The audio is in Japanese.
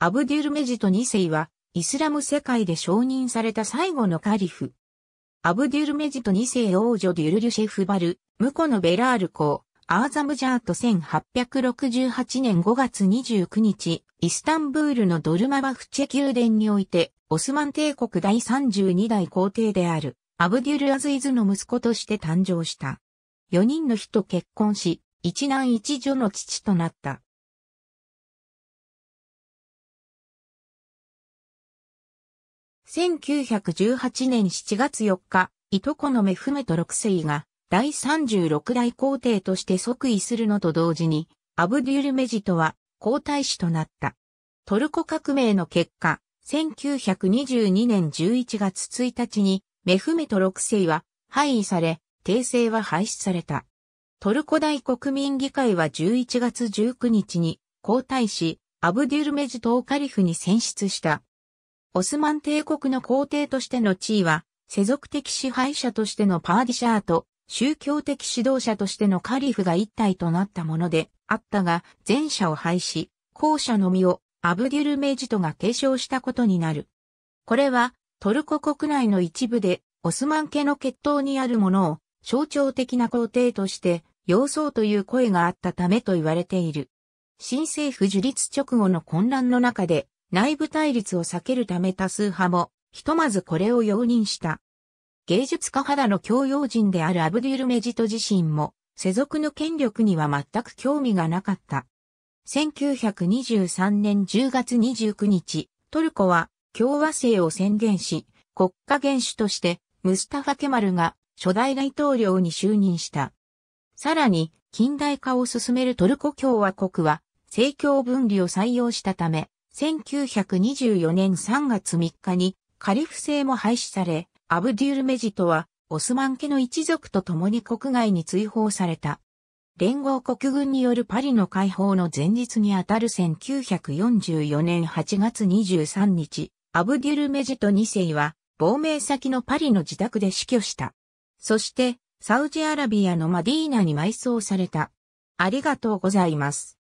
アブデュルメジト2世は、イスラム世界で承認された最後のカリフ。アブデュルメジト2世王女デュルルシェフバル、ムコのベラール公、アーザムジャート1868年5月29日、イスタンブールのドルマバフチェ宮殿において、オスマン帝国第32代皇帝である、アブデュルアズイズの息子として誕生した。4人の日と結婚し、一男一女の父となった。1918年7月4日、いとこのメフメト6世が第36代皇帝として即位するのと同時に、アブデュルメジトは皇太子となった。トルコ革命の結果、1922年11月1日にメフメト6世は廃位され、訂正は廃止された。トルコ大国民議会は11月19日に皇太子アブデュルメジトをカリフに選出した。オスマン帝国の皇帝としての地位は、世俗的支配者としてのパーディシャーと、宗教的指導者としてのカリフが一体となったものであったが、前者を廃し、後者のみをアブデュルメジトが継承したことになる。これは、トルコ国内の一部で、オスマン家の血統にあるものを、象徴的な皇帝として、要そうという声があったためと言われている。新政府樹立直後の混乱の中で、内部対立を避けるため多数派も、ひとまずこれを容認した。芸術家肌の教養人であるアブデュル・メジト自身も、世俗の権力には全く興味がなかった。1923年10月29日、トルコは共和制を宣言し、国家元首としてムスタファ・ケマルが初代大統領に就任した。さらに、近代化を進めるトルコ共和国は、政教分離を採用したため、1924年3月3日にカリフ制も廃止され、アブデュールメジトはオスマン家の一族と共に国外に追放された。連合国軍によるパリの解放の前日にあたる1944年8月23日、アブデュルメジト2世は亡命先のパリの自宅で死去した。そして、サウジアラビアのマディーナに埋葬された。ありがとうございます。